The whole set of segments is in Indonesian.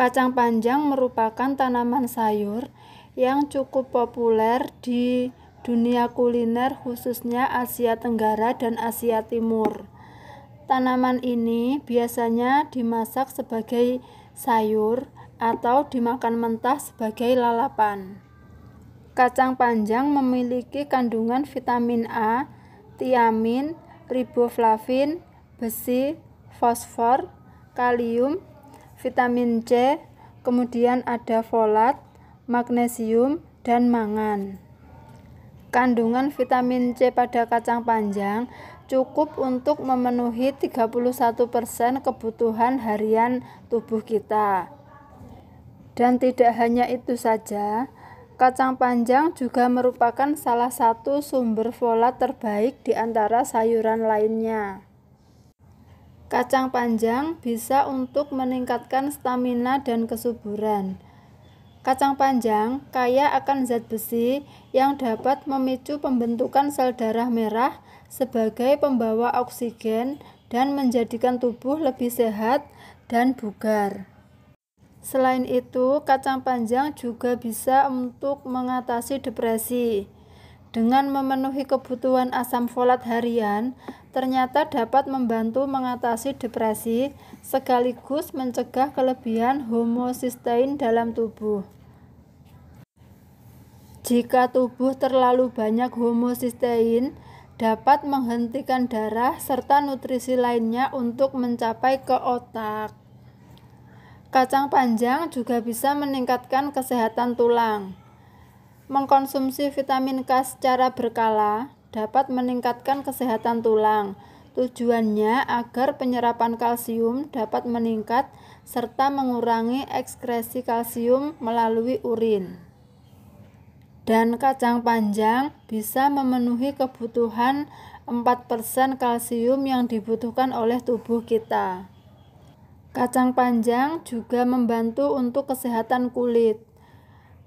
Kacang panjang merupakan tanaman sayur yang cukup populer di dunia kuliner khususnya Asia Tenggara dan Asia Timur. Tanaman ini biasanya dimasak sebagai sayur atau dimakan mentah sebagai lalapan. Kacang panjang memiliki kandungan vitamin A, tiamin, riboflavin, besi, fosfor, kalium, vitamin C, kemudian ada folat, magnesium, dan mangan. Kandungan vitamin C pada kacang panjang cukup untuk memenuhi 31% kebutuhan harian tubuh kita. Dan tidak hanya itu saja, kacang panjang juga merupakan salah satu sumber folat terbaik di antara sayuran lainnya. Kacang panjang bisa untuk meningkatkan stamina dan kesuburan. Kacang panjang kaya akan zat besi yang dapat memicu pembentukan sel darah merah sebagai pembawa oksigen dan menjadikan tubuh lebih sehat dan bugar. Selain itu, kacang panjang juga bisa untuk mengatasi depresi. Dengan memenuhi kebutuhan asam folat harian, ternyata dapat membantu mengatasi depresi sekaligus mencegah kelebihan homosistein dalam tubuh. Jika tubuh terlalu banyak homosistein, dapat menghentikan darah serta nutrisi lainnya untuk mencapai ke otak. Kacang panjang juga bisa meningkatkan kesehatan tulang. Mengkonsumsi vitamin K secara berkala dapat meningkatkan kesehatan tulang. Tujuannya agar penyerapan kalsium dapat meningkat serta mengurangi ekskresi kalsium melalui urin. Dan kacang panjang bisa memenuhi kebutuhan 4% kalsium yang dibutuhkan oleh tubuh kita. Kacang panjang juga membantu untuk kesehatan kulit.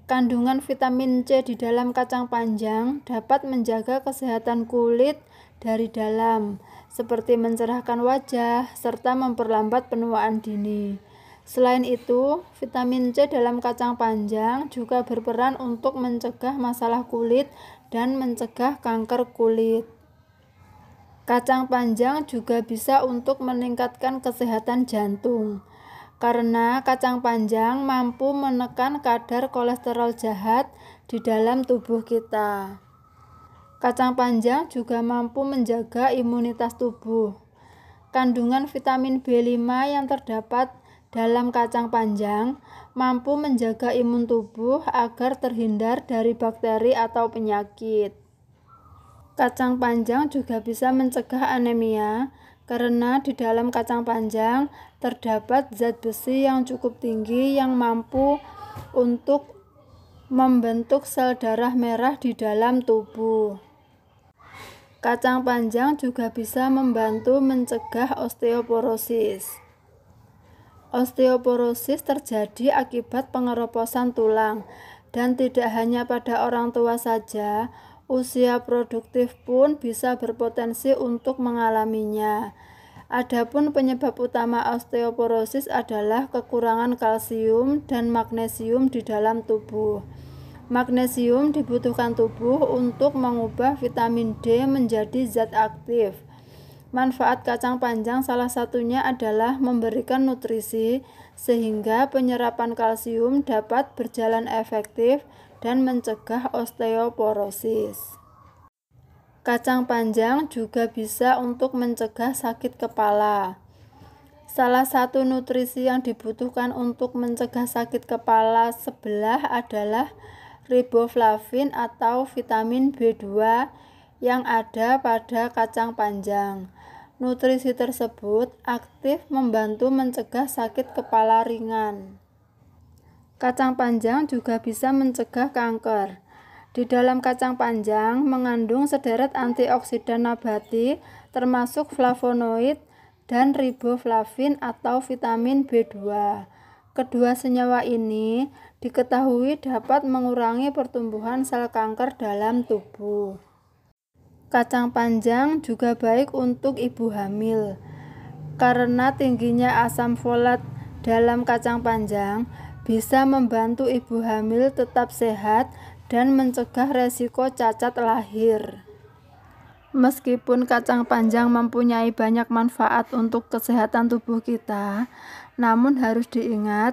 Kandungan vitamin C di dalam kacang panjang dapat menjaga kesehatan kulit dari dalam, seperti mencerahkan wajah serta memperlambat penuaan dini. Selain itu, vitamin C dalam kacang panjang juga berperan untuk mencegah masalah kulit dan mencegah kanker kulit. Kacang panjang juga bisa untuk meningkatkan kesehatan jantung karena kacang panjang mampu menekan kadar kolesterol jahat di dalam tubuh kita. Kacang panjang juga mampu menjaga imunitas tubuh. Kandungan vitamin B5 yang terdapat dalam kacang panjang mampu menjaga imun tubuh agar terhindar dari bakteri atau penyakit. Kacang panjang juga bisa mencegah anemia karena di dalam kacang panjang terdapat zat besi yang cukup tinggi yang mampu untuk membentuk sel darah merah di dalam tubuh. Kacang panjang juga bisa membantu mencegah osteoporosis. Osteoporosis terjadi akibat pengeroposan tulang dan tidak hanya pada orang tua saja, usia produktif pun bisa berpotensi untuk mengalaminya. Adapun penyebab utama osteoporosis adalah kekurangan kalsium dan magnesium di dalam tubuh. Magnesium dibutuhkan tubuh untuk mengubah vitamin D menjadi zat aktif. Manfaat kacang panjang salah satunya adalah memberikan nutrisi sehingga penyerapan kalsium dapat berjalan efektif dan mencegah osteoporosis. Kacang panjang juga bisa untuk mencegah sakit kepala. Salah satu nutrisi yang dibutuhkan untuk mencegah sakit kepala sebelah adalah riboflavin atau vitamin B2 yang ada pada kacang panjang. Nutrisi tersebut aktif membantu mencegah sakit kepala ringan. Kacang panjang juga bisa mencegah kanker. Di dalam kacang panjang mengandung sederet antioksidan nabati termasuk flavonoid dan riboflavin atau vitamin B2. Kedua senyawa ini diketahui dapat mengurangi pertumbuhan sel kanker dalam tubuh. Kacang panjang juga baik untuk ibu hamil. Karena tingginya asam folat dalam kacang panjang, bisa membantu ibu hamil tetap sehat dan mencegah resiko cacat lahir. Meskipun kacang panjang mempunyai banyak manfaat untuk kesehatan tubuh kita, namun harus diingat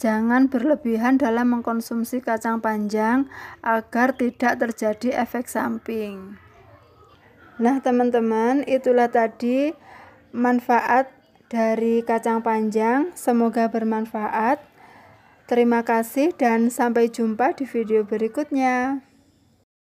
jangan berlebihan dalam mengkonsumsi kacang panjang agar tidak terjadi efek samping. Nah, teman-teman, itulah tadi manfaat dari kacang panjang. Semoga bermanfaat. Terima kasih dan sampai jumpa di video berikutnya.